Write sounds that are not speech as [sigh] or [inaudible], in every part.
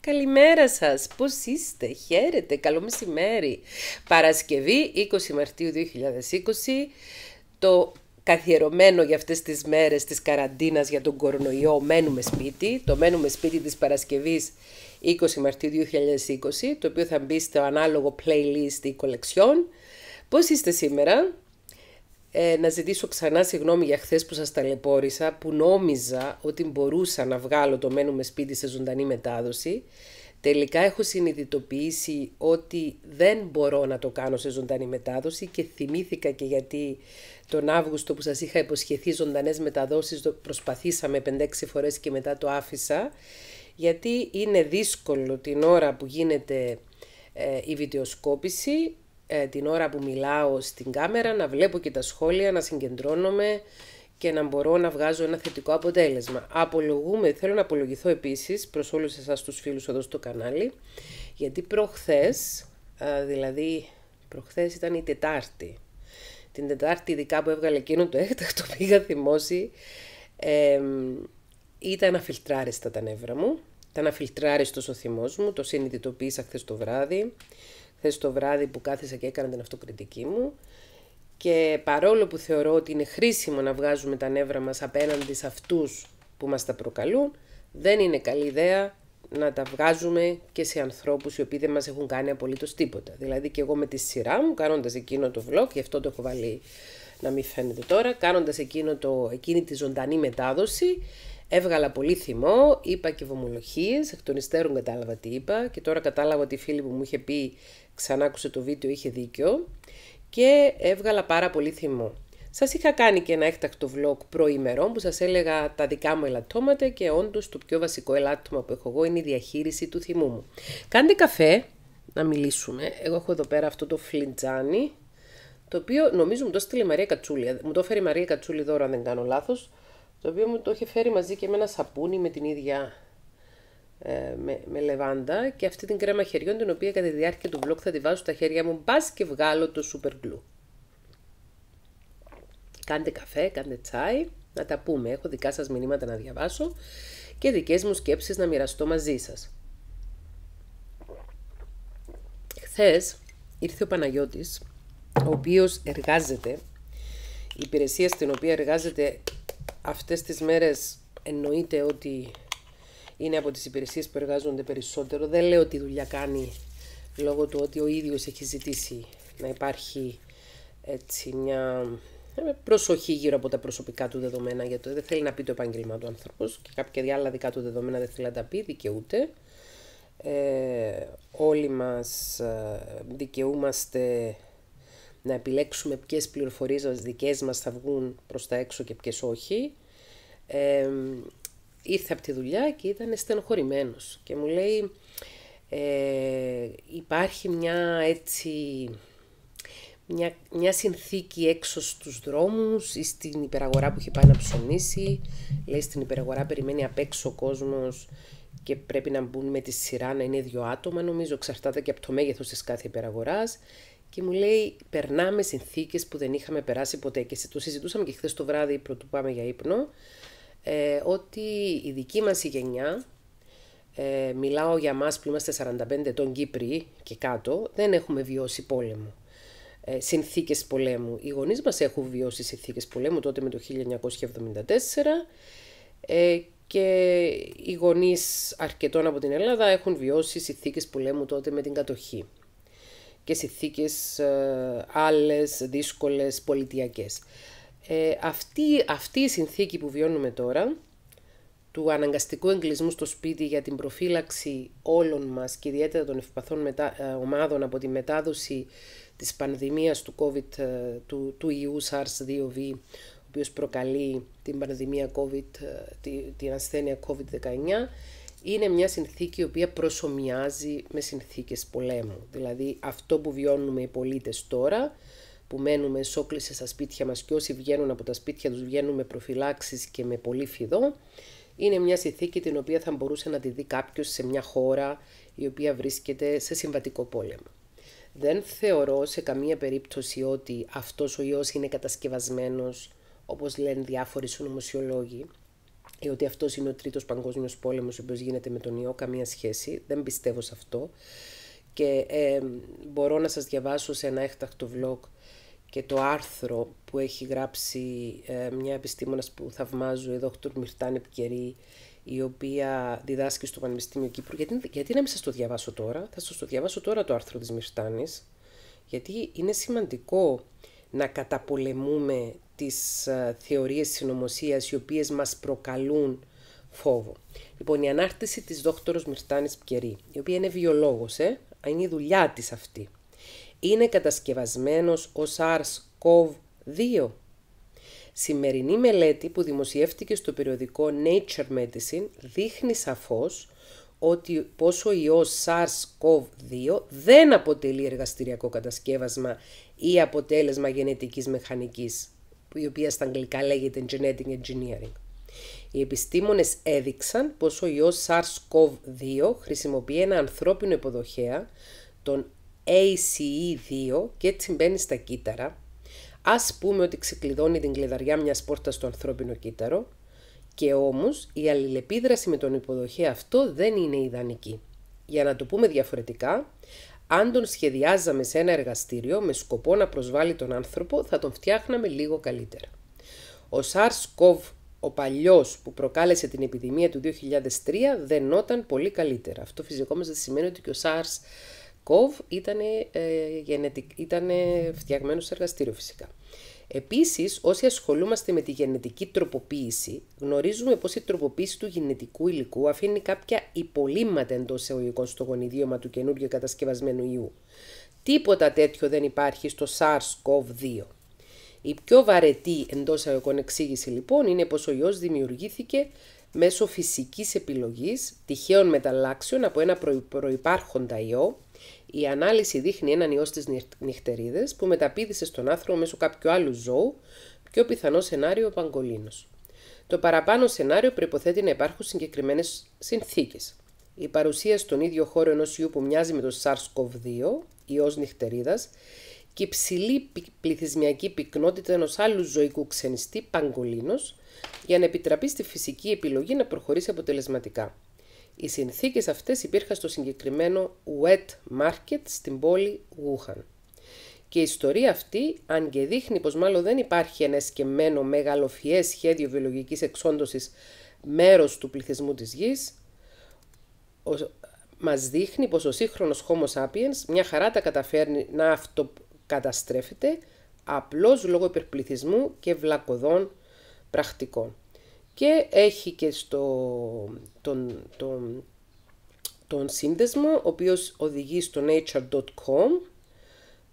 Καλημέρα σας, πώς είστε, χαίρετε, καλό μεσημέρι. Παρασκευή 20 Μαρτίου 2020, το καθιερωμένο για αυτές τις μέρες της καραντίνας για τον κορονοϊό «Μένουμε σπίτι», το «Μένουμε σπίτι» της Παρασκευής 20 Μαρτίου 2020, το οποίο θα μπει στο ανάλογο playlist ή κολεξιόν. Πώς είστε σήμερα, ε, να ζητήσω ξανά συγγνώμη για χθες που σας ταλαιπώρησα, που νόμιζα ότι μπορούσα να βγάλω το «Μένουμε σπίτι» σε ζωντανή μετάδοση. Τελικά έχω συνειδητοποιήσει ότι δεν μπορώ να το κάνω σε ζωντανή μετάδοση και θυμήθηκα και γιατί τον Αύγουστο που σας είχα υποσχεθεί ζωντανές μεταδόσεις προσπαθήσαμε 5-6 φορές και μετά το άφησα γιατί είναι δύσκολο την ώρα που γίνεται ε, η βιντεοσκόπηση ε, την ώρα που μιλάω στην κάμερα να βλέπω και τα σχόλια, να συγκεντρώνομαι και να μπορώ να βγάζω ένα θετικό αποτέλεσμα. Απολογούμε, θέλω να απολογηθώ επίσης προς όλους εσάς τους φίλους εδώ στο κανάλι, γιατί προχθές, ε, δηλαδή προχθές ήταν η Τετάρτη, την Τετάρτη ειδικά που έβγαλε εκείνο το έκτακτο [laughs] είχα θυμώσει, ε, ήταν αφιλτράριστα τα νεύρα μου, ήταν αφιλτράριστος ο θυμός μου, το συνειδητοποίησα χθες το βράδυ, χθες το βράδυ που κάθισα και έκανα την αυτοκριτική μου. Και παρόλο που θεωρώ ότι είναι χρήσιμο να βγάζουμε τα νεύρα μας απέναντι σε αυτούς που μας τα προκαλούν, δεν είναι καλή ιδέα να τα βγάζουμε και σε ανθρώπους οι οποίοι δεν μας έχουν κάνει απολύτως τίποτα. Δηλαδή και εγώ με τη σειρά μου, κάνοντας εκείνο το vlog, γι' αυτό το έχω βάλει να μην φαίνεται τώρα, κάνοντας εκείνο το, εκείνη τη ζωντανή μετάδοση, έβγαλα πολύ θυμό, είπα και βομολοχίες, εκ των υστέρων κατάλαβα τι είπα και τώρα κατάλαβα ότι η φίλη που μου είχε πει ακούσε το βίντεο είχε δίκιο και έβγαλα πάρα πολύ θυμό. Σας είχα κάνει και ένα έκτακτο vlog προημερών που σας έλεγα τα δικά μου ελαττώματα και όντως το πιο βασικό ελάττωμα που έχω εγώ είναι η διαχείριση του θυμού μου. Κάντε καφέ να μιλήσουμε. Εγώ έχω εδώ πέρα αυτό το φλιτζάνι, το οποίο νομίζω μου το έστειλε η Μαρία Κατσούλη. Μου το έφερε η Μαρία Κατσούλη δώρο αν δεν κάνω λάθος το οποίο μου το έχει φέρει μαζί και με ένα σαπούνι με την ίδια ε, με, με λεβάντα και αυτή την κρέμα χεριών την οποία κατά τη διάρκεια του βλόγου θα τη βάζω στα χέρια μου μπας και βγάλω το super glue. Κάντε καφέ, κάντε τσάι, να τα πούμε. Έχω δικά σας μηνύματα να διαβάσω και δικές μου σκέψεις να μοιραστώ μαζί σας. Χθες ήρθε ο Παναγιώτης, ο οποίος εργάζεται, η υπηρεσία στην οποία εργάζεται αυτές τις μέρες εννοείται ότι είναι από τις υπηρεσίες που εργάζονται περισσότερο. Δεν λέω τι δουλειά κάνει λόγω του ότι ο ίδιος έχει ζητήσει να υπάρχει έτσι μια ε, προσοχή γύρω από τα προσωπικά του δεδομένα, γιατί δεν θέλει να πει το επάγγελμα του ανθρώπου. και κάποια άλλα δικά του δεδομένα δεν θέλει να τα πει, δικαιούται. Ε, όλοι μας ε, δικαιούμαστε να επιλέξουμε ποιες πληροφορίες δικές μας θα βγουν προς τα έξω και ποιες όχι. Ε, ήρθε από τη δουλειά και ήταν στενοχωρημένος και μου λέει ε, υπάρχει μια έτσι μια, μια συνθήκη έξω στους δρόμους ή στην υπεραγορά που έχει πάει να ψωνίσει λέει στην υπεραγορά περιμένει απ' έξω ο κόσμος και πρέπει να μπουν με τη σειρά να είναι δύο άτομα νομίζω εξαρτάται και από το μέγεθος της κάθε υπεραγοράς και μου λέει περνάμε συνθήκες που δεν είχαμε περάσει ποτέ και το συζητούσαμε και χθες το βράδυ πρωτού πάμε για ύπνο ε, ότι η δική μας η γενιά, ε, μιλάω για μας που είμαστε 45 ετών Κύπροι και κάτω, δεν έχουμε βιώσει πόλεμο. Ε, συνθήκες πολέμου. Οι γονείς μας έχουν βιώσει συνθήκες πολέμου τότε με το 1974 ε, και οι γονείς αρκετών από την Ελλάδα έχουν βιώσει συνθήκες πολέμου τότε με την κατοχή και συνθήκες ε, άλλες δύσκολες πολιτιακές. Ε, αυτή, αυτή η συνθήκη που βιώνουμε τώρα, του αναγκαστικού εγκλισμού στο σπίτι για την προφύλαξη όλων μας και ιδιαίτερα των ευπαθών μετα... Ε, ομάδων από τη μετάδοση της πανδημίας του COVID, ε, του, του ιού SARS-2V, ο οποίος προκαλεί την πανδημία COVID, ε, την ασθένεια COVID-19, είναι μια συνθήκη η οποία προσωμιάζει με συνθήκες πολέμου. Δηλαδή αυτό που βιώνουμε οι πολίτες τώρα που μένουμε σόκλησε στα σπίτια μας και όσοι βγαίνουν από τα σπίτια τους βγαίνουν με προφυλάξεις και με πολύ φιδό, είναι μια συνθήκη την οποία θα μπορούσε να τη δει κάποιος σε μια χώρα η οποία βρίσκεται σε συμβατικό πόλεμο. Δεν θεωρώ σε καμία περίπτωση ότι αυτός ο ιός είναι κατασκευασμένος, όπως λένε διάφοροι συνωμοσιολόγοι, ή ότι αυτός είναι ο τρίτος παγκόσμιος πόλεμος ο οποίος γίνεται με τον ιό, καμία σχέση. Δεν πιστεύω σε αυτό. Και ε, μπορώ να σας διαβάσω σε ένα έκτακτο vlog και το άρθρο που έχει γράψει ε, μια επιστήμονας που θαυμάζω, η Δόκτωρ Μιρτάνη Επικερή, η οποία διδάσκει στο Πανεπιστήμιο Κύπρου. Γιατί, γιατί να μην σας το διαβάσω τώρα, θα σας το διαβάσω τώρα το άρθρο της Μυρτάνης, γιατί είναι σημαντικό να καταπολεμούμε τις ε, θεωρίες συνωμοσίας οι οποίες μας προκαλούν φόβο. Λοιπόν, η ανάρτηση της δόκτωρος Μυρτάνης Πκερή, η οποία είναι βιολόγος, ε, είναι η δουλειά της αυτή είναι κατασκευασμένος ο SARS-CoV-2. Σημερινή μελέτη που δημοσιεύτηκε στο περιοδικό Nature Medicine δείχνει σαφώς ότι ότι ο ιός SARS-CoV-2 δεν αποτελεί εργαστηριακό κατασκεύασμα ή αποτέλεσμα γενετικής μηχανικής, η οποία στα αγγλικά λέγεται genetic engineering. Οι επιστήμονες έδειξαν πως ο ιός SARS-CoV-2 χρησιμοποιεί ένα ανθρώπινο υποδοχέα, τον ACE2 και έτσι μπαίνει στα κύτταρα, ας πούμε ότι ξεκλειδώνει την κλειδαριά μιας πόρτας στο ανθρώπινο κύτταρο και όμως η αλληλεπίδραση με τον υποδοχή αυτό δεν είναι ιδανική. Για να το πούμε διαφορετικά, αν τον σχεδιάζαμε σε ένα εργαστήριο με σκοπό να προσβάλλει τον άνθρωπο, θα τον φτιάχναμε λίγο καλύτερα. Ο sars Κόβ, ο παλιός που προκάλεσε την επιδημία του 2003, δεν δενόταν πολύ καλύτερα. Αυτό φυσικό μας δεν σημαίνει ότι και ο SARS ΚΟΒ ήταν ε, φτιαγμένος σε εργαστήριο φυσικά. Επίσης, όσοι ασχολούμαστε με τη γενετική τροποποίηση, γνωρίζουμε πως η τροποποίηση του γενετικού υλικού αφήνει κάποια υπολείμματα εντός εωγικών στο γονιδίωμα του καινούριου κατασκευασμένου ιού. Τίποτα τέτοιο δεν υπάρχει στο SARS-CoV-2. Η πιο βαρετή εντός εωγικών εξήγηση λοιπόν είναι πως ο ιός δημιουργήθηκε μέσω φυσικής επιλογής τυχαίων μεταλλάξεων από ένα προϋπάρχοντα ιό, η ανάλυση δείχνει έναν ιό στις νυχτερίδες που μεταπίδησε στον άνθρωπο μέσω κάποιου άλλου ζώου, πιο πιθανό σενάριο ο παγκολίνος. Το παραπάνω σενάριο προϋποθέτει να υπάρχουν συγκεκριμένες συνθήκες. Η παρουσία στον ίδιο χώρο ενός ιού που μοιάζει με το SARS-CoV-2, 2 ιος νυχτερίδας, και υψηλή πληθυσμιακή πυκνότητα ενός άλλου ζωικού ξενιστή, Παγκολίνος, για να επιτραπεί στη φυσική επιλογή να προχωρήσει αποτελεσματικά. Οι συνθήκες αυτές υπήρχαν στο συγκεκριμένο wet market στην πόλη Wuhan. Και η ιστορία αυτή, αν και δείχνει πως μάλλον δεν υπάρχει ένα εσκεμμένο μεγαλοφιές σχέδιο βιολογικής εξόντωσης μέρος του πληθυσμού της γης, μας δείχνει πως ο σύγχρονος Homo sapiens μια χαρά τα καταφέρνει να αυτο καταστρέφεται απλώς λόγω υπερπληθισμού και βλακωδών πρακτικών. Και έχει και στο, τον, τον, τον σύνδεσμο, ο οποίος οδηγεί στο nature.com,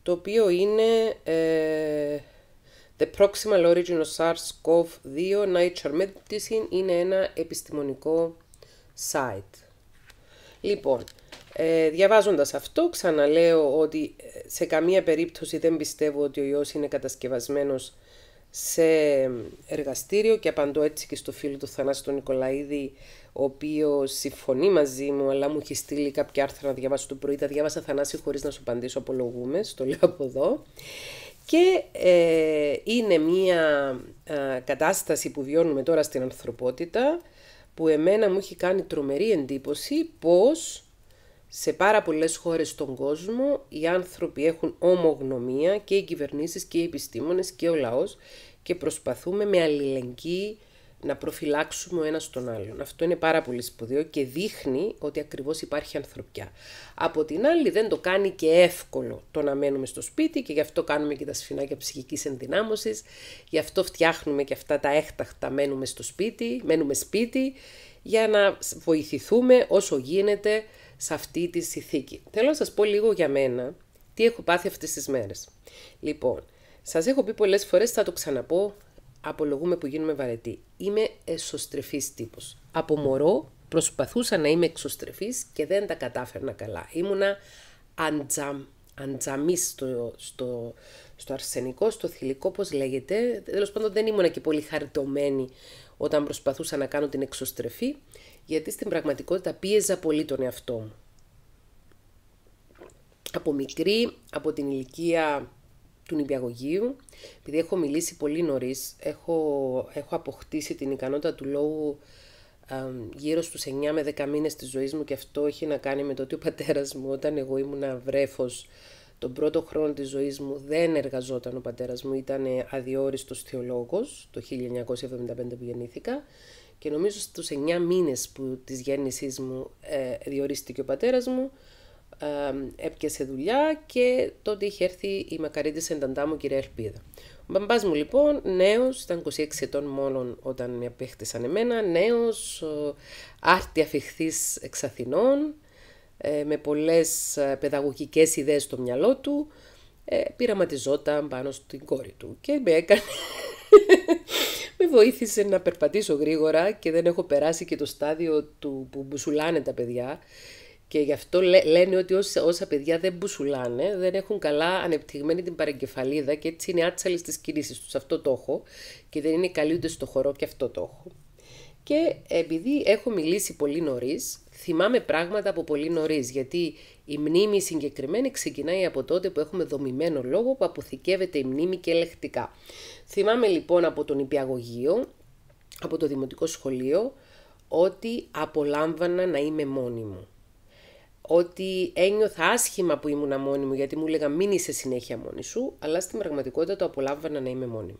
το οποίο είναι ε, The Proximal Origin of SARS-CoV-2 Nature Medicine, είναι ένα επιστημονικό site. Λοιπόν, ε, διαβάζοντας αυτό, ξαναλέω ότι ε, σε καμία περίπτωση δεν πιστεύω ότι ο ιός είναι κατασκευασμένος σε εργαστήριο και απαντώ έτσι και στο φίλο του Θανάση τον Νικολαίδη, ο οποίος συμφωνεί μαζί μου, αλλά μου έχει στείλει κάποια άρθρα να διαβάσω το πρωί. Τα διάβασα Θανάση χωρίς να σου απαντήσω, απολογούμε, στο λέω από εδώ. Και ε, είναι μία κατάσταση που βιώνουμε τώρα στην ανθρωπότητα, που εμένα μου έχει κάνει τρομερή εντύπωση πως σε πάρα πολλές χώρες στον κόσμο οι άνθρωποι έχουν ομογνωμία και οι κυβερνήσεις και οι επιστήμονες και ο λαός και προσπαθούμε με αλληλεγγύη να προφυλάξουμε ο ένας τον άλλον. Αυτό είναι πάρα πολύ σπουδαίο και δείχνει ότι ακριβώς υπάρχει ανθρωπιά. Από την άλλη δεν το κάνει και εύκολο το να μένουμε στο σπίτι και γι' αυτό κάνουμε και τα σφινάκια ψυχικής ενδυνάμωσης, γι' αυτό φτιάχνουμε και αυτά τα έκτακτα μένουμε στο σπίτι, μένουμε σπίτι για να βοηθηθούμε όσο γίνεται σε αυτή τη συνθήκη. Θέλω να σας πω λίγο για μένα τι έχω πάθει αυτές τις μέρες. Λοιπόν, σας έχω πει πολλές φορές, θα το ξαναπώ, απολογούμε που γίνουμε βαρετοί. Είμαι εσωστρεφής τύπος. Από μωρό προσπαθούσα να είμαι εξωστρεφής και δεν τα κατάφερνα καλά. Ήμουνα αντζαμ, αντζαμί στο, στο, στο αρσενικό, στο θηλυκό, πώς λέγεται. Τέλος πάντων δεν ήμουνα και πολύ χαριτωμένη όταν προσπαθούσα να κάνω την εξωστρεφή γιατί στην πραγματικότητα πίεζα πολύ τον εαυτό μου. Από μικρή, από την ηλικία του νηπιαγωγείου, επειδή έχω μιλήσει πολύ νωρίς, έχω, έχω αποκτήσει την ικανότητα του λόγου α, γύρω στους 9 με 10 μήνες της ζωής μου και αυτό έχει να κάνει με το ότι ο πατέρας μου όταν εγώ ήμουν βρέφος τον πρώτο χρόνο της ζωής μου δεν εργαζόταν ο πατέρας μου, ήταν αδιόριστος θεολόγος το 1975 που γεννήθηκα και νομίζω στους 9 μήνες που της γέννησής μου ε, διορίστηκε ο πατέρας μου, ε, έπιασε δουλειά και τότε είχε έρθει η μακαρίτη ενταντά μου κυρία Ελπίδα. Ο μπαμπάς μου λοιπόν νέος, ήταν 26 ετών μόνο όταν με απέκτησαν εμένα, νέος, άρτη αφιχθής εξ Αθηνών, ε, με πολλές ε, παιδαγωγικές ιδέες στο μυαλό του, ε, πειραματιζόταν πάνω στην κόρη του και με έκανε με βοήθησε να περπατήσω γρήγορα και δεν έχω περάσει και το στάδιο του που μπουσουλάνε τα παιδιά. Και γι' αυτό λένε ότι όσα, παιδιά δεν μπουσουλάνε, δεν έχουν καλά ανεπτυγμένη την παραγκεφαλίδα και έτσι είναι άτσαλες τις κινήσεις τους. Αυτό το έχω και δεν είναι καλοί στο χορό και αυτό το έχω. Και επειδή έχω μιλήσει πολύ νωρίς, θυμάμαι πράγματα από πολύ νωρίς, γιατί η μνήμη συγκεκριμένη ξεκινάει από τότε που έχουμε δομημένο λόγο που αποθηκεύεται η μνήμη και ελεκτικά. Θυμάμαι λοιπόν από τον υπηαγωγείο, από το δημοτικό σχολείο, ότι απολάμβανα να είμαι μόνη μου. Ότι ένιωθα άσχημα που ήμουν μόνη μου, γιατί μου έλεγα μην είσαι συνέχεια μόνη σου, αλλά στην πραγματικότητα το απολάμβανα να είμαι μόνη μου.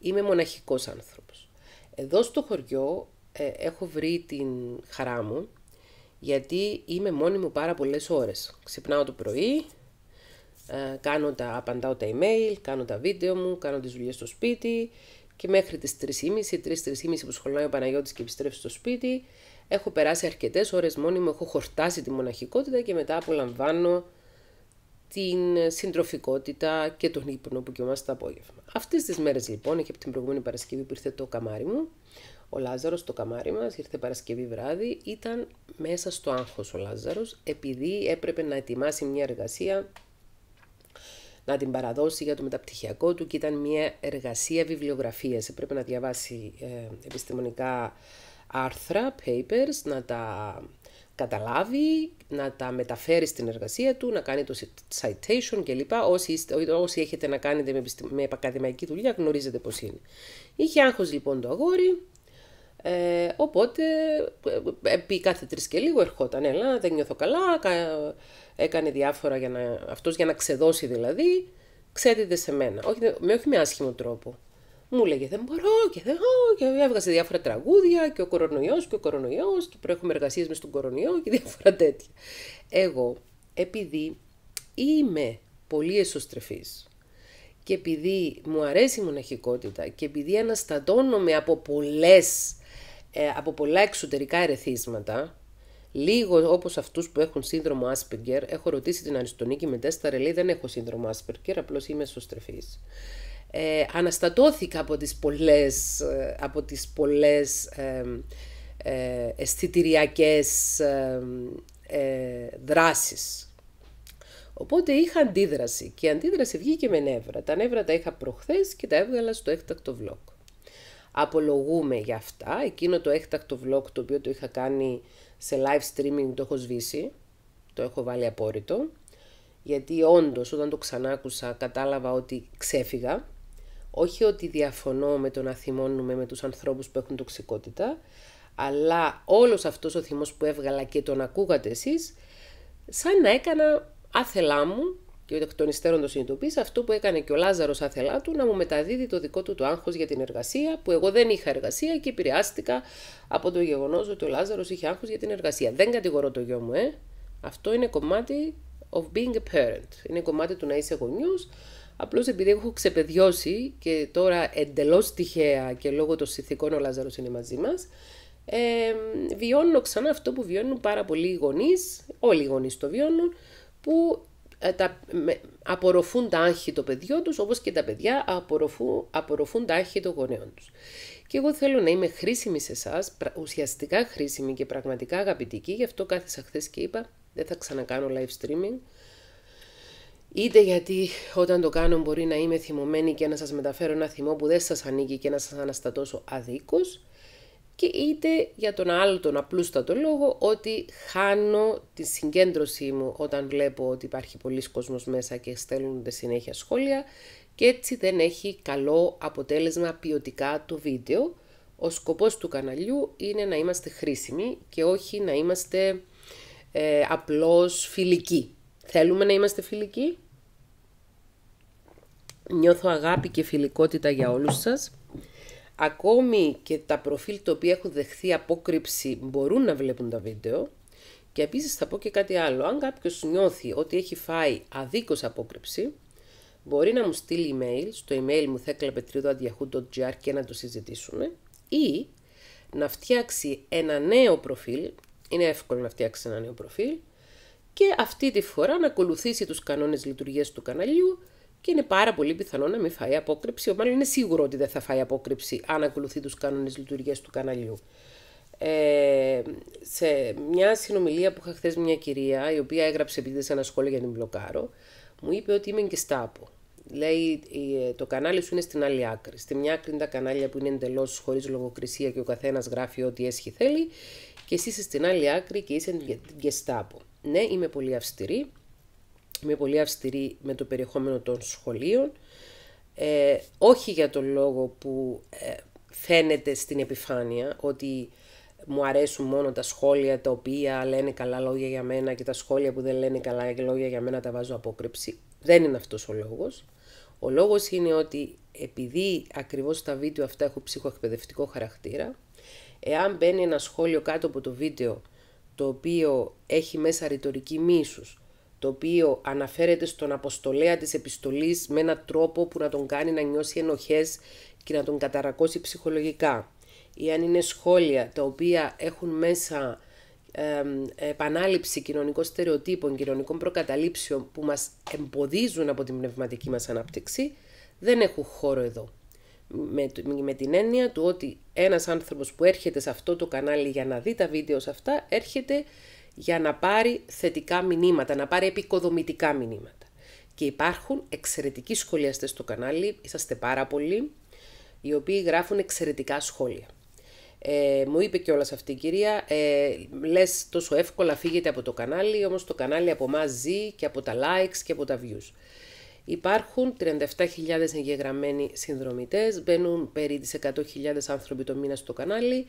Είμαι μοναχικός άνθρωπος. Εδώ στο χωριό ε, έχω βρει την χαρά μου γιατί είμαι μόνη μου πάρα πολλές ώρες. Ξυπνάω το πρωί, ε, κάνω τα, απαντάω τα email, κάνω τα βίντεο μου, κάνω τις δουλειές στο σπίτι και μέχρι τις 3.30, 330 που σχολάει ο Παναγιώτης και επιστρέφει στο σπίτι, έχω περάσει αρκετές ώρες μόνη μου, έχω χορτάσει τη μοναχικότητα και μετά απολαμβάνω την συντροφικότητα και τον ύπνο που κοιμάστε το απόγευμα. Αυτές τις μέρες λοιπόν και από την προηγούμενη Παρασκευή που ήρθε το καμάρι μου, ο Λάζαρος, το καμάρι μας, ήρθε Παρασκευή βράδυ, ήταν μέσα στο άγχος ο Λάζαρος, επειδή έπρεπε να ετοιμάσει μια εργασία να την παραδώσει για το μεταπτυχιακό του και ήταν μια εργασία βιβλιογραφίας. Έπρεπε να διαβάσει ε, επιστημονικά άρθρα, papers, να τα καταλάβει, να τα μεταφέρει στην εργασία του, να κάνει το citation κλπ. Όσοι, έχετε να κάνετε με, με ακαδημαϊκή δουλειά γνωρίζετε πώς είναι. Είχε άγχος λοιπόν το αγόρι, ε, οπότε, ε, ε, επί κάθε τρεις και λίγο ερχόταν, έλα, δεν νιώθω καλά, έκανε διάφορα για να, αυτός για να ξεδώσει δηλαδή, ξέδιδε σε μένα, όχι με, όχι με άσχημο τρόπο. Μου λέγε δεν μπορώ και δεν και έβγαζε διάφορα τραγούδια και ο κορονοϊός και ο κορονοϊός και προέχουμε εργασίες μες στον κορονοϊό και διάφορα τέτοια. Εγώ, επειδή είμαι πολύ εσωστρεφής και επειδή μου αρέσει η μοναχικότητα και επειδή αναστατώνομαι από πολλές ε, από πολλά εξωτερικά ερεθίσματα, λίγο όπως αυτούς που έχουν σύνδρομο Asperger, έχω ρωτήσει την Αριστονίκη με τέσσερα, ρελή, δεν έχω σύνδρομο Asperger, απλώς είμαι σωστρεφής. Ε, αναστατώθηκα από τις πολλές, ε, από τις πολλές ε, ε αισθητηριακές ε, ε, δράσεις. Οπότε είχα αντίδραση και η αντίδραση βγήκε με νεύρα. Τα νεύρα τα είχα προχθές και τα έβγαλα στο έκτακτο βλόκ απολογούμε για αυτά. Εκείνο το έκτακτο vlog το οποίο το είχα κάνει σε live streaming το έχω σβήσει, το έχω βάλει απόρριτο, γιατί όντως όταν το ξανάκουσα κατάλαβα ότι ξέφυγα. Όχι ότι διαφωνώ με το να θυμώνουμε με τους ανθρώπους που έχουν τοξικότητα, αλλά όλος αυτός ο θυμός που έβγαλα και τον ακούγατε εσείς, σαν να έκανα άθελά μου και εκ των υστέρων το συνειδητοποίησα αυτό που έκανε και ο Λάζαρος άθελά του να μου μεταδίδει το δικό του το άγχος για την εργασία, που εγώ δεν είχα εργασία και επηρεάστηκα από το γεγονός ότι ο Λάζαρος είχε άγχος για την εργασία. Δεν κατηγορώ το γιο μου, ε. Αυτό είναι κομμάτι of being a parent. Είναι κομμάτι του να είσαι γονιός. Απλώς επειδή έχω ξεπεδιώσει και τώρα εντελώς τυχαία και λόγω των συνθηκών ο Λάζαρος είναι μαζί μας, ε, βιώνω ξανά αυτό που βιώνουν πάρα πολλοί γονείς, όλοι οι γονείς το βιώνουν, που ε, τα, απορροφούν τα άγχη το παιδιό τους, όπως και τα παιδιά απορροφούν, απορροφούν τα άγχη των γονέων τους. Και εγώ θέλω να είμαι χρήσιμη σε εσάς, ουσιαστικά χρήσιμη και πραγματικά αγαπητική, γι' αυτό κάθεσα χθες και είπα, δεν θα ξανακάνω live streaming, Είτε γιατί όταν το κάνω μπορεί να είμαι θυμωμένη και να σας μεταφέρω ένα θυμό που δεν σας ανήκει και να σας αναστατώσω αδίκως, και είτε για τον άλλο τον απλούστατο λόγο ότι χάνω τη συγκέντρωσή μου όταν βλέπω ότι υπάρχει πολλοί κόσμος μέσα και στέλνονται συνέχεια σχόλια και έτσι δεν έχει καλό αποτέλεσμα ποιοτικά το βίντεο. Ο σκοπός του καναλιού είναι να είμαστε χρήσιμοι και όχι να είμαστε ε, απλώς φιλικοί. Θέλουμε να είμαστε φιλικοί. Νιώθω αγάπη και φιλικότητα για όλους σας. Ακόμη και τα προφίλ τα οποία έχουν δεχθεί απόκρυψη μπορούν να βλέπουν τα βίντεο. Και επίσης θα πω και κάτι άλλο. Αν κάποιος νιώθει ότι έχει φάει αδίκως απόκρυψη, μπορεί να μου στείλει email στο email μου και να το συζητήσουμε ή να φτιάξει ένα νέο προφίλ, είναι εύκολο να φτιάξει ένα νέο προφίλ, και αυτή τη φορά να ακολουθήσει τους κανόνες λειτουργίας του καναλιού και είναι πάρα πολύ πιθανό να μην φάει απόκρυψη, μάλλον είναι σίγουρο ότι δεν θα φάει απόκρυψη αν ακολουθεί τους κανόνες λειτουργίας του καναλιού. Ε, σε μια συνομιλία που είχα χθες μια κυρία, η οποία έγραψε επειδή σε ένα σχόλιο για την μπλοκάρω, μου είπε ότι είμαι και στάπο. Λέει ε, το κανάλι σου είναι στην άλλη άκρη. Στην μια άκρη είναι τα κανάλια που είναι εντελώς χωρίς λογοκρισία και ο καθένας γράφει ό,τι έσχει θέλει, και εσύ είσαι στην άλλη άκρη και είσαι την Γεστάπο. Ναι, είμαι πολύ αυστηρή. Είμαι πολύ αυστηρή με το περιεχόμενο των σχολείων. Ε, όχι για τον λόγο που ε, φαίνεται στην επιφάνεια ότι μου αρέσουν μόνο τα σχόλια τα οποία λένε καλά λόγια για μένα και τα σχόλια που δεν λένε καλά λόγια για μένα τα βάζω απόκρυψη. Δεν είναι αυτός ο λόγος. Ο λόγος είναι ότι επειδή ακριβώς τα βίντεο αυτά έχουν ψυχοεκπαιδευτικό χαρακτήρα, εάν μπαίνει ένα σχόλιο κάτω από το βίντεο το οποίο έχει μέσα ρητορική μίσους, το οποίο αναφέρεται στον αποστολέα της επιστολής με έναν τρόπο που να τον κάνει να νιώσει ενοχές και να τον καταρακώσει ψυχολογικά. Ή αν είναι σχόλια τα οποία έχουν μέσα επανάληψη κοινωνικών στερεοτύπων, κοινωνικών προκαταλήψεων που μας εμποδίζουν από την πνευματική μας ανάπτυξη, δεν έχουν χώρο εδώ. Με, με την έννοια του ότι ένας άνθρωπος που έρχεται σε αυτό το κανάλι για να δει τα βίντεο σε αυτά, έρχεται για να πάρει θετικά μηνύματα, να πάρει επικοδομητικά μηνύματα. Και υπάρχουν εξαιρετικοί σχολιαστές στο κανάλι, είσαστε πάρα πολλοί, οι οποίοι γράφουν εξαιρετικά σχόλια. Ε, μου είπε σε αυτή η κυρία, ε, λες τόσο εύκολα φύγετε από το κανάλι, όμως το κανάλι από εμάς ζει και από τα likes και από τα views. Υπάρχουν 37.000 εγγεγραμμένοι συνδρομητές, μπαίνουν περί τις 100.000 άνθρωποι το μήνα στο κανάλι,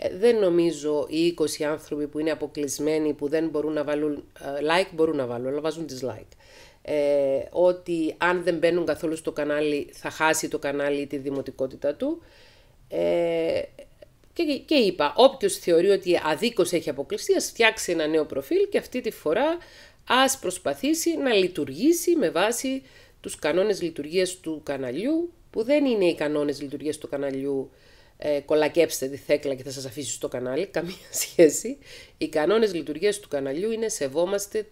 ε, δεν νομίζω οι 20 άνθρωποι που είναι αποκλεισμένοι, που δεν μπορούν να βάλουν ε, like, μπορούν να βάλουν, αλλά βάζουν dislike. Ε, ότι αν δεν μπαίνουν καθόλου στο κανάλι θα χάσει το κανάλι ή τη δημοτικότητα του. Ε, και, είπα, όποιος θεωρεί ότι αδίκως έχει αποκλειστεί, ας φτιάξει ένα νέο προφίλ και αυτή τη φορά ας προσπαθήσει να λειτουργήσει με βάση τους κανόνες λειτουργίας του καναλιού, που δεν είναι οι κανόνες λειτουργίας του καναλιού ε, κολακέψτε τη θέκλα και θα σας αφήσει στο κανάλι, [laughs] καμία σχέση. Οι κανόνες λειτουργίας του καναλιού είναι σεβόμαστε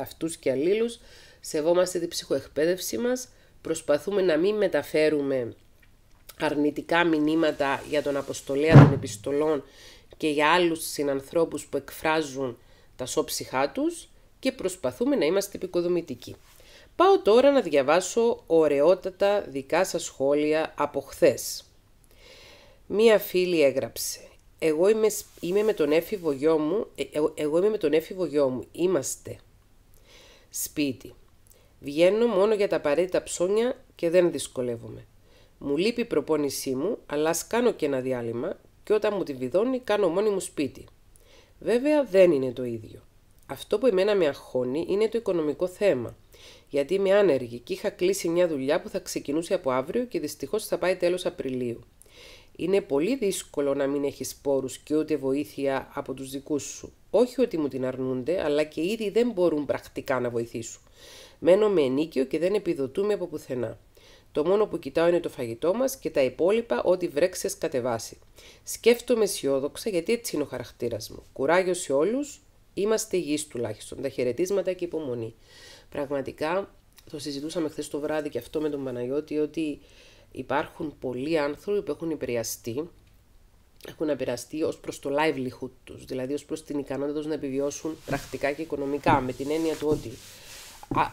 αυτούς και αλλήλους, σεβόμαστε την ψυχοεκπαίδευση μας, προσπαθούμε να μην μεταφέρουμε αρνητικά μηνύματα για τον αποστολέα των επιστολών και για άλλους συνανθρώπους που εκφράζουν τα σώψυχά τους και προσπαθούμε να είμαστε επικοδομητικοί. Πάω τώρα να διαβάσω ωραιότατα δικά σας σχόλια από χθες. Μία φίλη έγραψε. Εγώ είμαι, είμαι με τον έφηβο γιο μου. Ε, ε, εγώ είμαι με τον έφηβο γιο μου. Είμαστε. Σπίτι. Βγαίνω μόνο για τα απαραίτητα ψώνια και δεν δυσκολεύομαι. Μου λείπει η προπόνησή μου, αλλά ας κάνω και ένα διάλειμμα και όταν μου τη βιδώνει κάνω μόνη μου σπίτι. Βέβαια δεν είναι το ίδιο. Αυτό που εμένα με αγχώνει είναι το οικονομικό θέμα. Γιατί είμαι άνεργη και είχα κλείσει μια δουλειά που θα ξεκινούσε από αύριο και δυστυχώς θα πάει τέλος Απριλίου. Είναι πολύ δύσκολο να μην έχεις σπόρους και ούτε βοήθεια από τους δικούς σου. Όχι ότι μου την αρνούνται, αλλά και ήδη δεν μπορούν πρακτικά να βοηθήσουν. Μένω με ενίκιο και δεν επιδοτούμε από πουθενά. Το μόνο που κοιτάω είναι το φαγητό μας και τα υπόλοιπα ό,τι βρέξες κατεβάσει. Σκέφτομαι αισιόδοξα γιατί έτσι είναι ο χαρακτήρας μου. Κουράγιο σε όλους, είμαστε υγιείς τουλάχιστον. Τα χαιρετίσματα και υπομονή. Πραγματικά το συζητούσαμε χθες το βράδυ και αυτό με τον Παναγιώτη ότι υπάρχουν πολλοί άνθρωποι που έχουν επηρεαστεί έχουν επηρεαστεί ως προς το livelihood τους, δηλαδή ως προς την ικανότητα τους να επιβιώσουν πρακτικά και οικονομικά, με την έννοια του ότι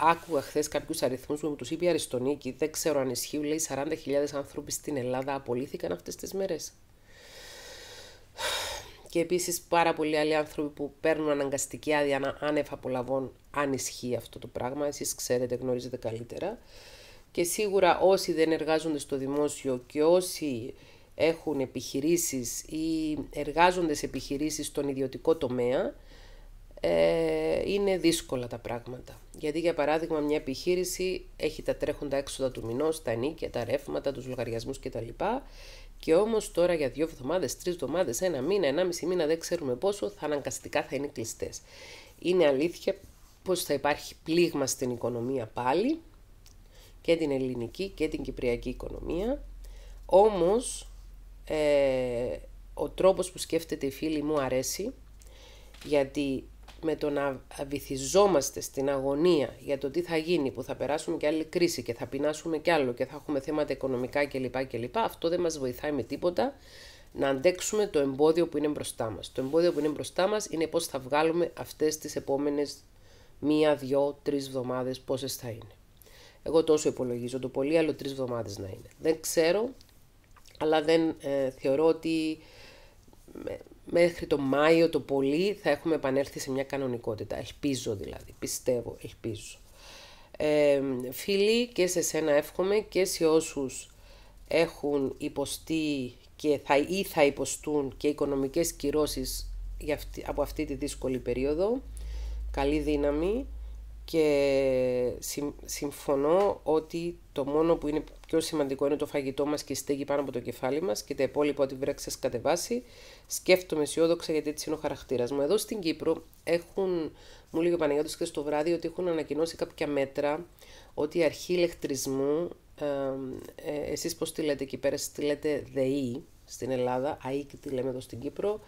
άκουγα χθες κάποιους αριθμούς που μου τους είπε η Αριστονίκη, δεν ξέρω αν ισχύουν, λέει 40.000 άνθρωποι στην Ελλάδα απολύθηκαν αυτές τις μέρες. Και επίσης πάρα πολλοί άλλοι άνθρωποι που παίρνουν αναγκαστική άδεια άνευ απολαβών, αν ισχύει αυτό το πράγμα. Εσείς ξέρετε, γνωρίζετε καλύτερα και σίγουρα όσοι δεν εργάζονται στο δημόσιο και όσοι έχουν επιχειρήσεις ή εργάζονται σε επιχειρήσεις στον ιδιωτικό τομέα, ε, είναι δύσκολα τα πράγματα. Γιατί για παράδειγμα μια επιχείρηση έχει τα τρέχοντα έξοδα του μηνός, τα νίκια, τα ρεύματα, τους λογαριασμούς κτλ. Και όμως τώρα για δύο εβδομάδες, τρεις εβδομάδες, ένα μήνα, ένα μισή μήνα, δεν ξέρουμε πόσο, θα αναγκαστικά θα είναι κλειστές. Είναι αλήθεια πως θα υπάρχει πλήγμα στην οικονομία πάλι, και την ελληνική και την κυπριακή οικονομία. Όμως, ε, ο τρόπος που σκέφτεται η φίλη μου αρέσει, γιατί με το να βυθιζόμαστε στην αγωνία για το τι θα γίνει, που θα περάσουμε και άλλη κρίση και θα πεινάσουμε κι άλλο και θα έχουμε θέματα οικονομικά κλπ. κλπ. Αυτό δεν μας βοηθάει με τίποτα να αντέξουμε το εμπόδιο που είναι μπροστά μας. Το εμπόδιο που είναι μπροστά μας είναι πώς θα βγάλουμε αυτές τις επόμενες μία, δυο, τρεις εβδομάδες, πόσες θα είναι. Εγώ τόσο υπολογίζω, το πολύ άλλο τρεις εβδομάδες να είναι. Δεν ξέρω, αλλά δεν ε, θεωρώ ότι μέχρι το Μάιο το πολύ θα έχουμε επανέλθει σε μια κανονικότητα. Ελπίζω δηλαδή, πιστεύω, ελπίζω. Ε, φίλοι και σε σένα εύχομαι και σε όσους έχουν υποστεί και θα, ή θα υποστούν και οικονομικές κυρώσεις για αυτή, από αυτή τη δύσκολη περίοδο. Καλή δύναμη και συμφωνώ ότι το μόνο που είναι πιο σημαντικό είναι το φαγητό μας και η στέγη πάνω από το κεφάλι μας και τα υπόλοιπα ότι βρέξει κατεβάσει. Σκέφτομαι αισιόδοξα γιατί έτσι είναι ο χαρακτήρας μου. Εδώ στην Κύπρο έχουν, μου λέει ο Παναγιώτης και στο βράδυ, ότι έχουν ανακοινώσει κάποια μέτρα ότι η αρχή ηλεκτρισμού, ε, ε, εσείς πώς τη λέτε εκεί πέρα, τη λέτε ΔΕΗ στην Ελλάδα, ΑΕΚ τη λέμε εδώ στην Κύπρο,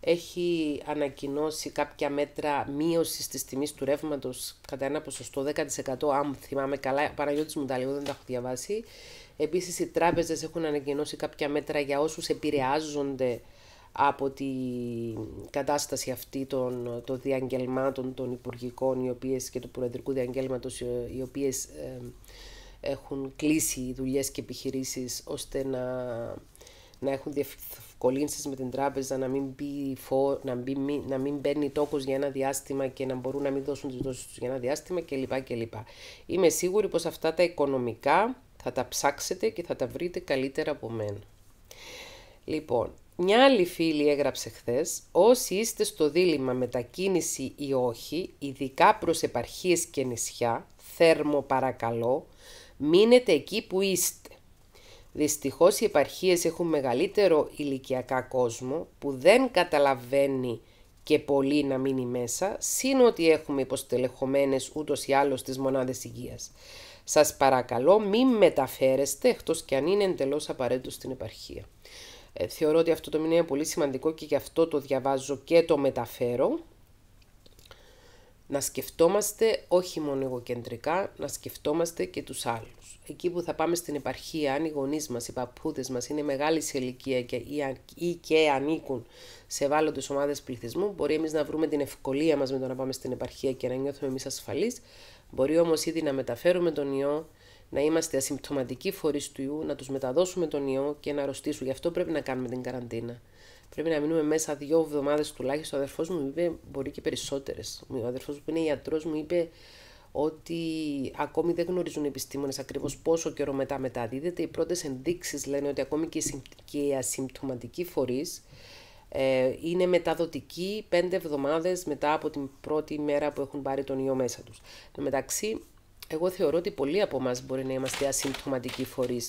έχει ανακοινώσει κάποια μέτρα μείωσης της τιμής του ρεύματος κατά ένα ποσοστό 10% αν θυμάμαι καλά, Παναγιώτης μου τα δεν τα έχω διαβάσει. Επίσης οι τράπεζες έχουν ανακοινώσει κάποια μέτρα για όσους επηρεάζονται από τη κατάσταση αυτή των, των διαγγελμάτων των υπουργικών οι οποίες, και του προεδρικού διαγγελματο, οι οποίε έχουν κλείσει δουλειές και επιχειρήσεις, ώστε να, να έχουν κολύνσεις με την τράπεζα να μην, μπει φο... να, μπει, να μην μπαίνει τόκος για ένα διάστημα και να μπορούν να μην δώσουν τις δόσεις τους για ένα διάστημα κλπ. κλπ. Είμαι σίγουρη πως αυτά τα οικονομικά θα τα ψάξετε και θα τα βρείτε καλύτερα από μένα. Λοιπόν, μια άλλη φίλη έγραψε χθες. Όσοι είστε στο δίλημα μετακίνηση ή όχι, ειδικά προς επαρχίες και νησιά, θέρμο παρακαλώ, μείνετε εκεί που είστε. Δυστυχώς οι επαρχίες έχουν μεγαλύτερο ηλικιακά κόσμο που δεν καταλαβαίνει και πολύ να μείνει μέσα, σύν ότι έχουμε υποστελεχωμένες ούτως ή άλλως τις μονάδες υγείας. Σας παρακαλώ μην μεταφέρεστε εκτός και αν είναι εντελώς απαραίτητο στην επαρχία. Ε, θεωρώ ότι αυτό το μήνυμα είναι πολύ σημαντικό και γι' αυτό το διαβάζω και το μεταφέρω να σκεφτόμαστε όχι μόνο εγωκεντρικά, να σκεφτόμαστε και τους άλλους. Εκεί που θα πάμε στην επαρχία, αν οι γονείς μας, οι παππούδες μας είναι μεγάλη σε ηλικία ή, και ανήκουν σε ευάλωτες ομάδες πληθυσμού, μπορεί εμείς να βρούμε την ευκολία μας με το να πάμε στην επαρχία και να νιώθουμε εμείς ασφαλείς, μπορεί όμως ήδη να μεταφέρουμε τον ιό, να είμαστε ασυμπτωματικοί φορείς του ιού, να τους μεταδώσουμε τον ιό και να αρρωστήσουν. Γι' αυτό πρέπει να κάνουμε την καραντίνα. Πρέπει να μείνουμε μέσα δύο εβδομάδες τουλάχιστον. Ο αδερφός μου είπε, μπορεί και περισσότερες. Ο αδερφός μου που είναι ιατρό μου είπε ότι ακόμη δεν γνωρίζουν οι επιστήμονες ακριβώς πόσο καιρό μετά μεταδίδεται. Οι πρώτες ενδείξεις λένε ότι ακόμη και οι ασυμπτωματικοί φορείς ε, είναι μεταδοτικοί πέντε εβδομάδες μετά από την πρώτη μέρα που έχουν πάρει τον ιό μέσα τους. Εν μεταξύ, εγώ θεωρώ ότι πολλοί από εμάς μπορεί να είμαστε ασυμπτωματικοί φορείς.